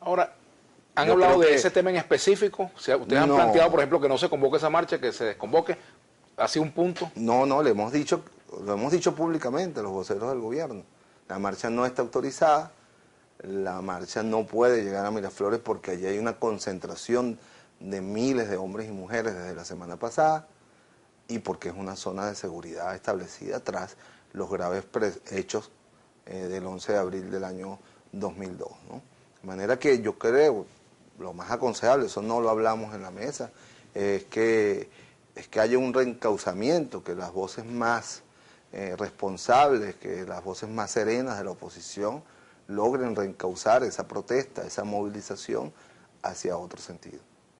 Ahora, ¿han hablado de ese tema en específico? ¿Ustedes han planteado, por ejemplo, que no se convoque esa marcha, que se desconvoque? ¿Así un punto? No, no, le hemos dicho, lo hemos dicho públicamente a los voceros del gobierno. La marcha no está autorizada, la marcha no puede llegar a Miraflores porque allí hay una concentración de miles de hombres y mujeres desde la semana pasada y porque es una zona de seguridad establecida tras los graves hechos eh, del 11 de abril del año 2002. ¿no? De manera que yo creo, lo más aconsejable, eso no lo hablamos en la mesa, es que, es que haya un reencauzamiento, que las voces más eh, responsables, que las voces más serenas de la oposición logren reencauzar esa protesta, esa movilización hacia otro sentido.